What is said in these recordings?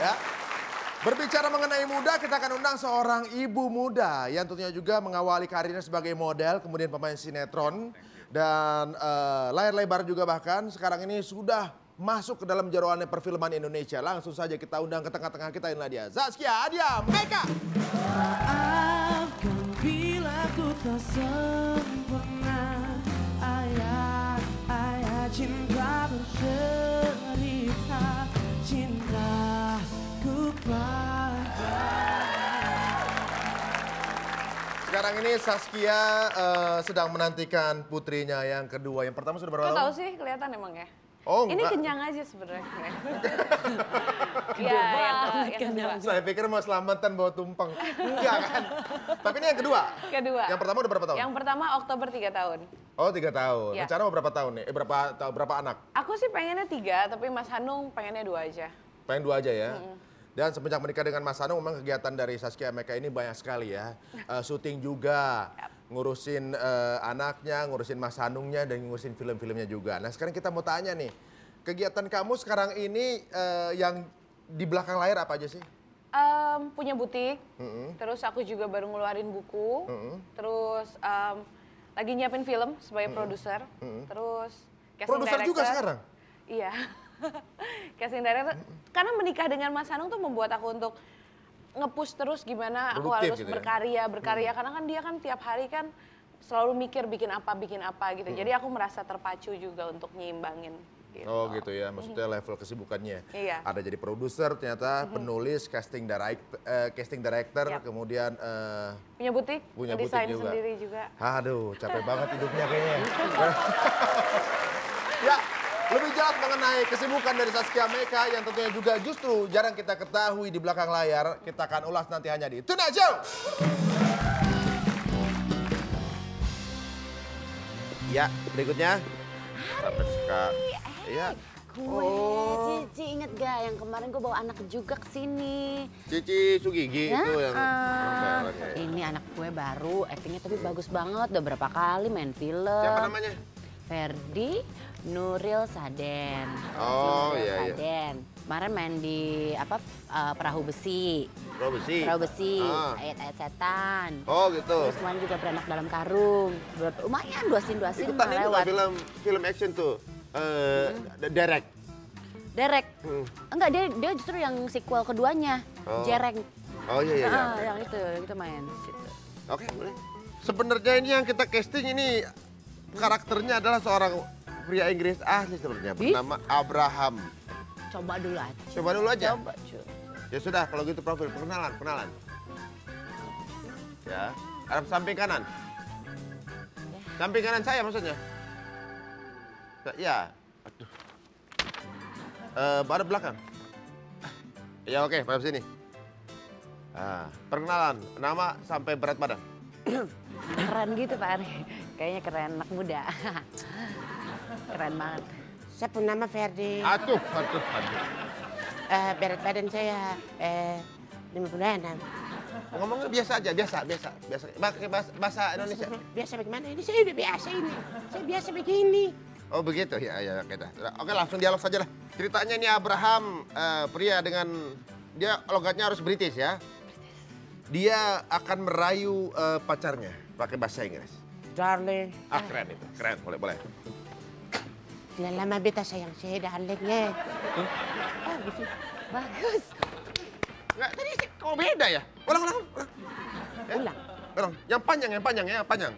Ya. Berbicara mengenai muda, kita akan undang seorang ibu muda yang tentunya juga mengawali karirnya sebagai model, kemudian pemain sinetron dan uh, layar lebar juga bahkan sekarang ini sudah masuk ke dalam jeroannya perfilman Indonesia. Langsung saja kita undang ke tengah-tengah kita inilah dia. Zaskia Adia Meka. Ayah, ayah cinta bercerita Cinta Sekarang ini Saskia uh, sedang menantikan putrinya yang kedua. Yang pertama sudah berapa tahun? tahu sih kelihatan emang ya? Oh, ini enggak. kenyang aja sebenarnya. Iya, yang, kedua. Iya, iya, Saya pikir mau selamatan bawa tumpeng. Enggak kan? Tapi ini yang kedua. Kedua. Yang pertama udah berapa tahun? Yang pertama Oktober 3 tahun. Oh, 3 tahun. Ya. Rencana mau berapa tahun nih? Eh, berapa berapa anak? Aku sih pengennya tiga, tapi Mas Hanung pengennya dua aja. Pengen dua aja ya? Mm -hmm. Dan semenjak menikah dengan Mas Anung, memang kegiatan dari Saskia Meka ini banyak sekali ya. Uh, syuting juga, ngurusin uh, anaknya, ngurusin Mas Anungnya, dan ngurusin film-filmnya juga. Nah sekarang kita mau tanya nih, kegiatan kamu sekarang ini uh, yang di belakang layar apa aja sih? Um, punya butik, mm -hmm. terus aku juga baru ngeluarin buku, mm -hmm. terus um, lagi nyiapin film sebagai mm -hmm. produser, mm -hmm. terus produser juga sekarang? Iya casting director karena menikah dengan Mas Hanung tuh membuat aku untuk ngepush terus gimana aku harus gitu ya? berkarya berkarya hmm. karena kan dia kan tiap hari kan selalu mikir bikin apa bikin apa gitu jadi hmm. aku merasa terpacu juga untuk nyimbangin gitu. Oh gitu ya, maksudnya hmm. level kesibukannya. Iya. Ada jadi produser, ternyata penulis, casting director, uh, eh, casting director, yep. Iya. kemudian uh, punya butik, punya desain sendiri juga. Aduh, capek banget hidupnya kayaknya. Lebih jelas mengenai kesibukan dari Saskia Meka yang tentunya juga justru jarang kita ketahui di belakang layar. Kita akan ulas nanti hanya di Tonight Show. Ya, berikutnya. Hai, sekarang. Iya. Gue, oh. Cici inget gak yang kemarin gue bawa anak juga ke sini. Cici Sugigi ya, itu yang... Uh, ah. okay, ini anak gue baru, actingnya tapi bagus banget. Udah berapa kali main film. Siapa namanya? Ferdi Nuril Saden. Oh iya, iya Saden. iya. Kemarin main di apa uh, perahu besi. Perahu besi. Perahu besi. Ah. Ayat-ayat setan. Oh gitu. Terus kemarin juga beranak dalam karung. Lumayan dua sin dua sin Itu tadi lewat. film film action tuh. Uh, hmm. Derek. Derek. Hmm. Enggak dia dia justru yang sequel keduanya. Oh. Jereng. Oh iya iya. iya. Ah, iya. yang itu yang kita main Oke, okay, boleh. Sebenarnya ini yang kita casting ini hmm. karakternya adalah seorang pria Inggris asli sebenarnya bernama Abraham. Coba dulu aja. Coba dulu aja. Coba, Ya sudah kalau gitu profil perkenalan, perkenalan. Ya, Arab samping kanan. Ya. Samping kanan saya maksudnya. ya, aduh. Uh, eh, barat belakang. Ya oke, okay, pada sini. Ah, perkenalan, nama sampai berat badan. Keren gitu Pak Ari, kayaknya keren anak muda. Keren banget. Saya pun nama Ferdi. Atuh, atuh, atuh. Uh, berat badan saya eh, 56. Ngomongnya biasa aja, biasa, biasa, biasa. bahasa, bahasa Indonesia. Biasa bagaimana? Ini saya udah biasa ini. Saya biasa begini. Oh begitu ya, ya oke dah. Oke langsung dialog saja lah. Ceritanya ini Abraham uh, pria dengan dia logatnya harus British ya. Dia akan merayu uh, pacarnya pakai bahasa Inggris. Darling. Ah keren itu, keren boleh boleh lama beta sayang saya dah Huh? Eh. Ah, bagus, bagus. Nggak, tadi kau beda ya? Ulang, ulang. Ulang. Eh, ulang. Yang panjang, yang panjang, ya panjang.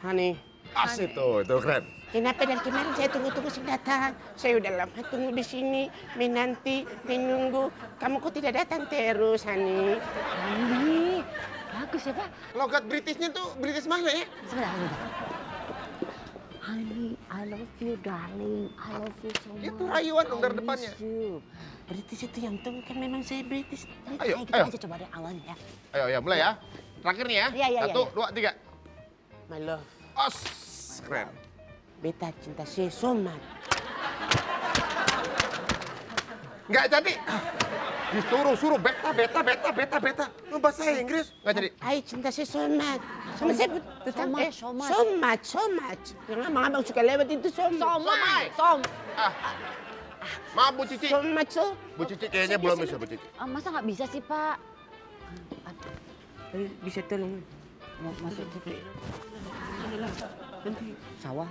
Hani. Asik tuh, itu keren. Kenapa dan kemarin saya tunggu-tunggu sudah datang? Saya udah lama tunggu di sini, menanti, menunggu. Kamu kok tidak datang terus, Hani? Hani, bagus ya, Pak. Logat Britishnya tuh British mana ya? Sebentar, sebentar honey, I love you, darling, I love you so much. Itu rayuan dong dari depannya. You. British itu yang tuh kan memang saya British. Ayo, ayo, kita ayo. aja coba dari awalnya ya. Ayo, ya mulai ya. Terakhir nih ya. Iya, iya, iya Satu, ya, dua, tiga. My love. Os, My keren. Love. Beta cinta si so much. Enggak jadi. Disuruh-suruh beta, beta, beta, beta, beta. Bahasa Inggris nggak jadi. Ay, cinta saya so much. Sama saya tetap eh, so much. So much, so much. Yang abang-abang suka lewat itu so much. So much, Maaf Bu Cici. So much, so. Bu Cici kayaknya belum bisa Bu Cici. Ah, masa nggak bisa sih Pak? Eh, bisa tolong. Mau masuk Cici. Nanti sawah.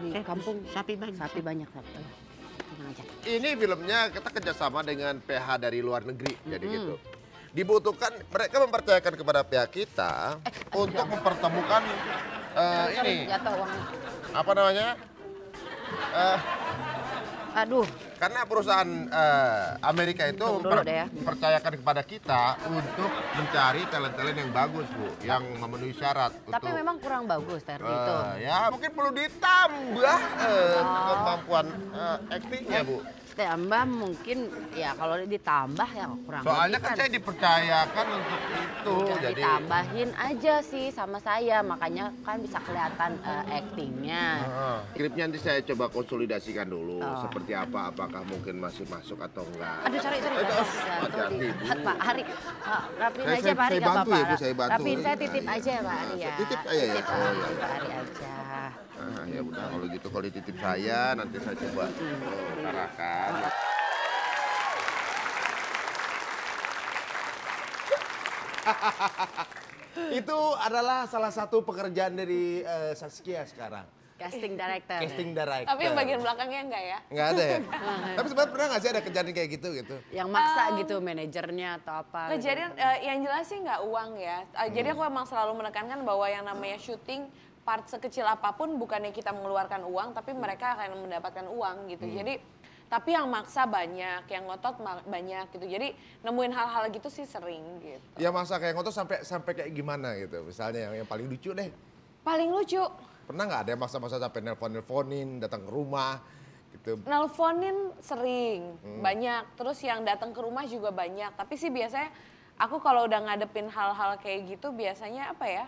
Di kampung sapi banyak. Sapi banyak. Sapi aja. Ini filmnya kita kerjasama dengan PH dari luar negeri, mm -hmm. jadi gitu. Dibutuhkan mereka mempercayakan kepada pihak kita eh, untuk mempertemukan uh, ini. Apa namanya? Uh, Aduh, karena perusahaan uh, Amerika itu per ya. percayakan kepada kita untuk mencari talent-talent yang bagus bu, yang memenuhi syarat. Tapi untuk, memang kurang bagus Terry uh, eh, itu. Ya mungkin perlu ditambah uh, oh. kemampuan uh, aktingnya bu ditambah mungkin ya kalau ditambah ya kurang soalnya kan, kan, saya dipercayakan untuk itu Udah jadi ditambahin aja sih sama saya makanya kan bisa kelihatan uh, actingnya uh, ah, klipnya nanti saya coba konsolidasikan dulu oh. seperti apa apakah mungkin masih masuk atau enggak aduh cari cari hati-hati Pak Hari rapin aja Pak Hari nggak ya, apa-apa rapin saya titip aja ya Pak Hari ya titip aja ya Pak Hari aja ya udah kalau gitu kalau dititip saya nanti saya coba itu adalah salah satu pekerjaan dari uh, Saskia sekarang. Casting director. Casting director. Tapi yang bagian belakangnya enggak ya? Enggak ada ya? Tapi sebenarnya pernah nggak sih ada kejadian kayak gitu gitu? Yang maksa um, gitu manajernya atau apa? Gitu. Kejadian uh, yang jelas sih nggak uang ya. Uh, hmm. Jadi aku emang selalu menekankan bahwa yang namanya syuting part sekecil apapun bukannya kita mengeluarkan uang tapi hmm. mereka akan mendapatkan uang gitu. Hmm. Jadi tapi yang maksa banyak, yang ngotot banyak gitu. Jadi nemuin hal-hal gitu sih sering gitu. Ya masa kayak ngotot sampai sampai kayak gimana gitu. Misalnya yang, yang paling lucu deh. Paling lucu. Pernah nggak ada yang masa-masa sampai nelfon nelponin datang ke rumah gitu. nelfonin sering, hmm. banyak. Terus yang datang ke rumah juga banyak. Tapi sih biasanya aku kalau udah ngadepin hal-hal kayak gitu biasanya apa ya?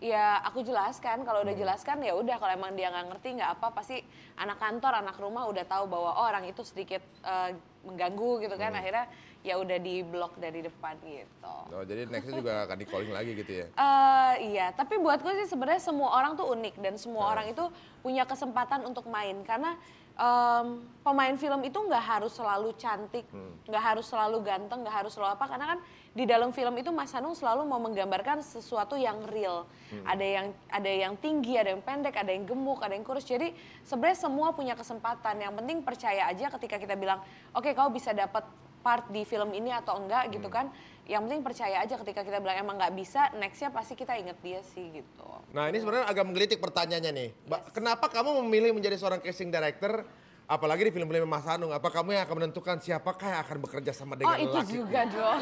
ya aku jelaskan kalau udah jelaskan ya udah kalau emang dia nggak ngerti nggak apa pasti anak kantor anak rumah udah tahu bahwa oh orang itu sedikit uh, mengganggu gitu kan hmm. akhirnya ya udah di blok dari depan gitu oh jadi nextnya juga akan di calling lagi gitu ya uh, iya tapi buatku sih sebenarnya semua orang tuh unik dan semua hmm. orang itu punya kesempatan untuk main karena um, pemain film itu nggak harus selalu cantik, hmm. nggak hmm. harus selalu ganteng, nggak harus selalu apa karena kan di dalam film itu Mas Hanung selalu mau menggambarkan sesuatu yang real. Hmm. Ada yang ada yang tinggi, ada yang pendek, ada yang gemuk, ada yang kurus. Jadi sebenarnya semua punya kesempatan. Yang penting percaya aja ketika kita bilang, "Oke, okay, kau bisa dapat part di film ini atau enggak" gitu hmm. gitu kan yang penting percaya aja ketika kita bilang emang nggak bisa nextnya pasti kita inget dia sih gitu nah ini sebenarnya agak menggelitik pertanyaannya nih yes. kenapa kamu memilih menjadi seorang casting director Apalagi di film-film Mas Anung, apa kamu yang akan menentukan siapakah yang akan bekerja sama oh, dengan lelaki? Oh itu lelaki juga dong.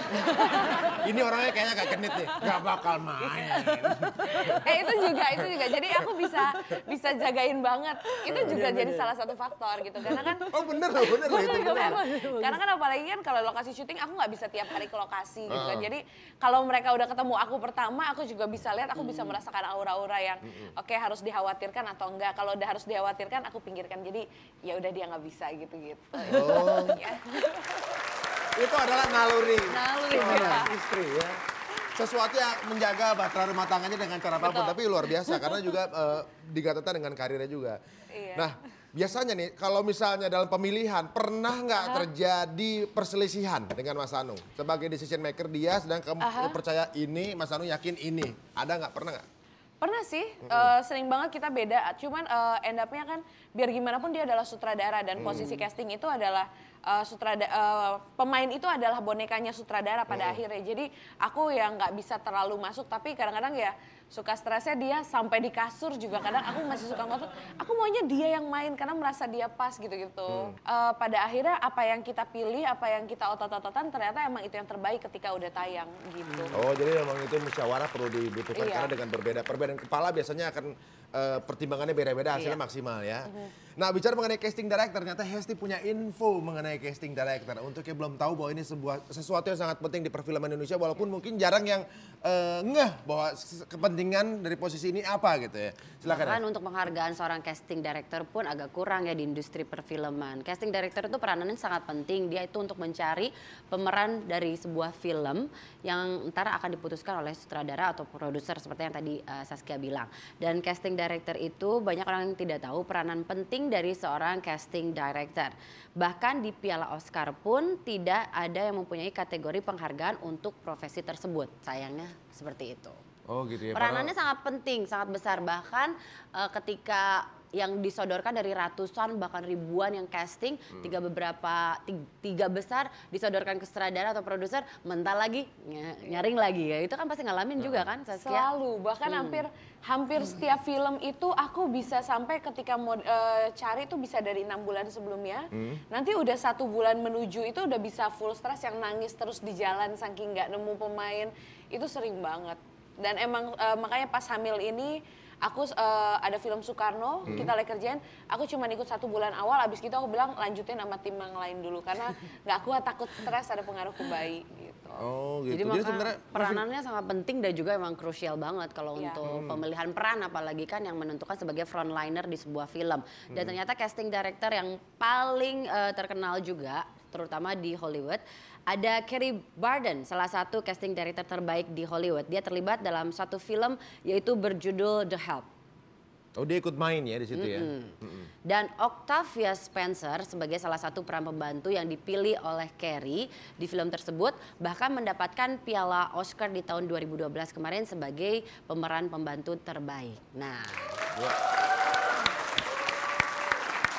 Ini orangnya kayaknya gak kenit nih, gak bakal main. eh itu juga, itu juga. Jadi aku bisa bisa jagain banget. Itu juga iya, jadi salah satu faktor gitu. Karena kan... Oh bener loh, bener loh itu. Bener. Karena kan apalagi kan kalau lokasi syuting aku nggak bisa tiap hari ke lokasi gitu kan. Ah. Jadi kalau mereka udah ketemu aku pertama, aku juga bisa lihat, aku bisa hmm. merasakan aura-aura yang hmm, hmm. oke okay, harus dikhawatirkan atau enggak. Kalau udah harus dikhawatirkan aku pinggirkan. Jadi ya udah dia nggak bisa gitu-gitu. Oh. ya. Itu adalah naluri. Naluri. ya. istri ya. Sesuatu yang menjaga bahtera rumah tangannya dengan cara apapun, tapi luar biasa karena juga uh, eh, digatatan dengan karirnya juga. Iya. Nah, biasanya nih kalau misalnya dalam pemilihan pernah nggak terjadi perselisihan dengan Mas Anu sebagai decision maker dia, sedang kamu percaya ini, Mas Anu yakin ini, ada nggak pernah nggak? Pernah sih, mm-hmm. uh, sering banget kita beda. Cuman uh, end up-nya kan biar gimana pun dia adalah sutradara dan mm. posisi casting itu adalah uh, sutrada uh, pemain itu adalah bonekanya sutradara pada mm. akhirnya. Jadi aku yang nggak bisa terlalu masuk tapi kadang-kadang ya suka stresnya dia sampai di kasur juga kadang aku masih suka ngotot aku maunya dia yang main karena merasa dia pas gitu gitu hmm. uh, pada akhirnya apa yang kita pilih apa yang kita otot-ototan ternyata emang itu yang terbaik ketika udah tayang gitu oh jadi emang itu musyawarah perlu dibutuhkan iya. karena dengan berbeda perbedaan kepala biasanya akan uh, pertimbangannya beda-beda hasilnya iya. maksimal ya hmm. Nah, bicara mengenai casting director, ternyata Hesti punya info mengenai casting director. Untuk yang belum tahu bahwa ini sebuah sesuatu yang sangat penting di perfilman Indonesia walaupun mungkin jarang yang uh, ngeh bahwa kepentingan dari posisi ini apa gitu ya. Silakan. Bahkan untuk penghargaan seorang casting director pun agak kurang ya di industri perfilman. Casting director itu peranannya sangat penting. Dia itu untuk mencari pemeran dari sebuah film yang ntar akan diputuskan oleh sutradara atau produser seperti yang tadi uh, Saskia bilang. Dan casting director itu banyak orang yang tidak tahu peranan penting dari seorang casting director. Bahkan di Piala Oscar pun tidak ada yang mempunyai kategori penghargaan untuk profesi tersebut. Sayangnya seperti itu. Oh gitu ya. Peranannya para... sangat penting, sangat besar. Bahkan uh, ketika yang disodorkan dari ratusan bahkan ribuan yang casting hmm. tiga beberapa tiga, besar disodorkan ke sutradara atau produser mental lagi ny nyaring lagi ya itu kan pasti ngalamin hmm. juga nah. kan Saskia? selalu bahkan hmm. hampir hampir setiap film itu aku bisa sampai ketika mau e, eh, cari itu bisa dari enam bulan sebelumnya hmm. nanti udah satu bulan menuju itu udah bisa full stress yang nangis terus di jalan saking nggak nemu pemain itu sering banget dan emang e, makanya pas hamil ini aku uh, ada film Soekarno hmm. kita lagi kerjain aku cuma ikut satu bulan awal abis gitu aku bilang lanjutin sama tim yang lain dulu karena nggak aku takut stres ada pengaruh ke bayi gitu oh gitu jadi, jadi sebenarnya peranannya sangat penting dan juga emang krusial banget kalau yeah. untuk hmm. pemilihan peran apalagi kan yang menentukan sebagai frontliner di sebuah film dan hmm. ternyata casting director yang paling uh, terkenal juga terutama di Hollywood. Ada Kerry Barden, salah satu casting director terbaik di Hollywood. Dia terlibat dalam satu film yaitu berjudul The Help. Oh dia ikut main ya di situ mm -hmm. ya. Mm -hmm. Dan Octavia Spencer sebagai salah satu peran pembantu yang dipilih oleh Carrie di film tersebut bahkan mendapatkan piala Oscar di tahun 2012 kemarin sebagai pemeran pembantu terbaik. Nah. Wow.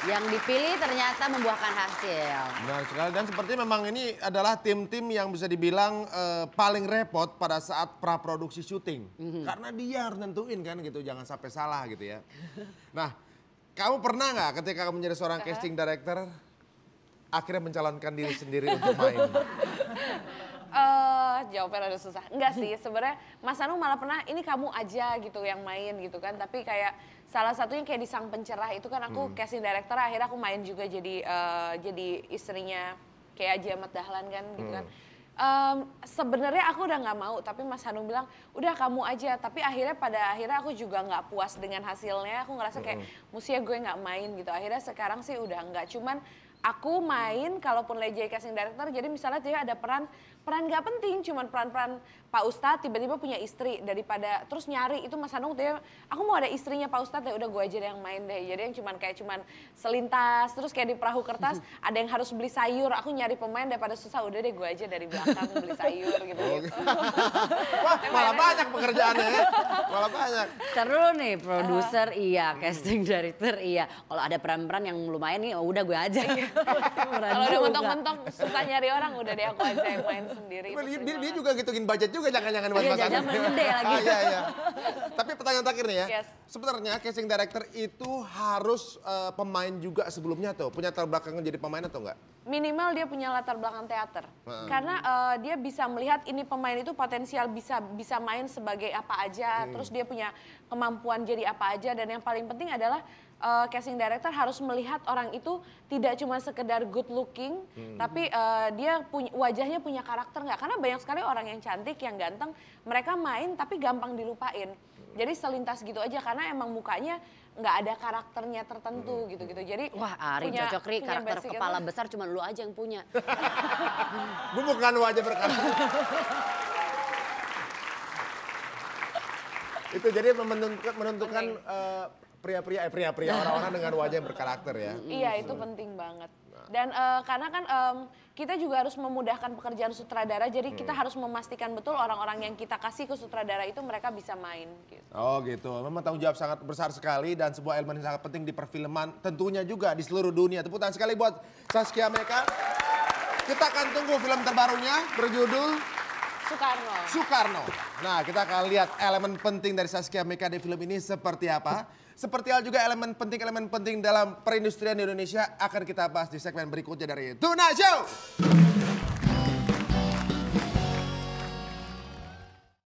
Yang dipilih ternyata membuahkan hasil. Benar sekali. Dan seperti memang ini adalah tim-tim yang bisa dibilang uh, paling repot pada saat praproduksi syuting. Mm -hmm. Karena dia harus nentuin kan gitu, jangan sampai salah gitu ya. nah, kamu pernah nggak ketika kamu menjadi seorang casting director, akhirnya mencalonkan diri sendiri untuk main? Uh, wah jawabnya ada susah. Enggak sih, sebenarnya Mas Anu malah pernah ini kamu aja gitu yang main gitu kan. Tapi kayak salah satunya kayak di Sang Pencerah itu kan aku hmm. casting director akhirnya aku main juga jadi uh, jadi istrinya kayak aja Ahmad Dahlan kan gitu kan. Um, sebenarnya aku udah nggak mau tapi Mas Hanum bilang udah kamu aja tapi akhirnya pada akhirnya aku juga nggak puas dengan hasilnya aku ngerasa kayak mm -hmm. musia gue nggak main gitu akhirnya sekarang sih udah nggak cuman aku main kalaupun lagi jadi casting director jadi misalnya dia ada peran peran nggak penting cuman peran-peran Pak Ustadz tiba-tiba punya istri daripada terus nyari itu Mas Hanung dia ya, aku mau ada istrinya Pak Ustadz ya udah gue aja yang main deh jadi yang cuman kayak cuman selintas terus kayak di perahu kertas ada yang harus beli sayur aku nyari pemain daripada susah udah deh gue aja dari belakang beli sayur gitu, -gitu. malah banyak pekerjaannya ya. Malah banyak. Terus nih produser uh. iya, casting director iya. Kalau ada peran-peran yang lumayan nih oh udah gue aja. Iya. Kalau udah mentok-mentok susah nyari orang udah deh aku aja yang main sendiri. Dia, dia, dia juga gituin budget juga jangan-jangan iya, buat masakan. Jangan gede ah, lagi. Ah, iya, iya. Tapi pertanyaan terakhir nih ya. Yes. Sebenarnya casting director itu harus uh, pemain juga sebelumnya tuh. Punya terbelakang menjadi jadi pemain atau enggak? minimal dia punya latar belakang teater hmm. karena uh, dia bisa melihat ini pemain itu potensial bisa bisa main sebagai apa aja hmm. terus dia punya kemampuan jadi apa aja dan yang paling penting adalah uh, casting director harus melihat orang itu tidak cuma sekedar good looking hmm. tapi uh, dia punya wajahnya punya karakter nggak karena banyak sekali orang yang cantik yang ganteng mereka main tapi gampang dilupain hmm. jadi selintas gitu aja karena emang mukanya nggak ada karakternya tertentu hmm. gitu gitu jadi wah Ari punya, cocok ri punya karakter kepala itu. besar cuma lu aja yang punya gue bukan lu aja berkarakter itu jadi menentukan menentukan pria-pria uh, eh, pria-pria eh, pria-pria orang-orang dengan wajah yang berkarakter ya iya itu hmm. penting banget dan uh, karena kan um, kita juga harus memudahkan pekerjaan sutradara, jadi hmm. kita harus memastikan betul orang-orang yang kita kasih ke sutradara itu mereka bisa main. Gitu. Oh gitu, memang tanggung jawab sangat besar sekali dan sebuah elemen yang sangat penting di perfilman, tentunya juga di seluruh dunia. Tepuk tangan sekali buat Saskia mereka. Kita akan tunggu film terbarunya berjudul Soekarno. Soekarno. Nah, kita akan lihat elemen penting dari Saskia Mika di film ini seperti apa. Seperti hal juga elemen penting-elemen penting dalam perindustrian di Indonesia akan kita bahas di segmen berikutnya dari Tuna Show.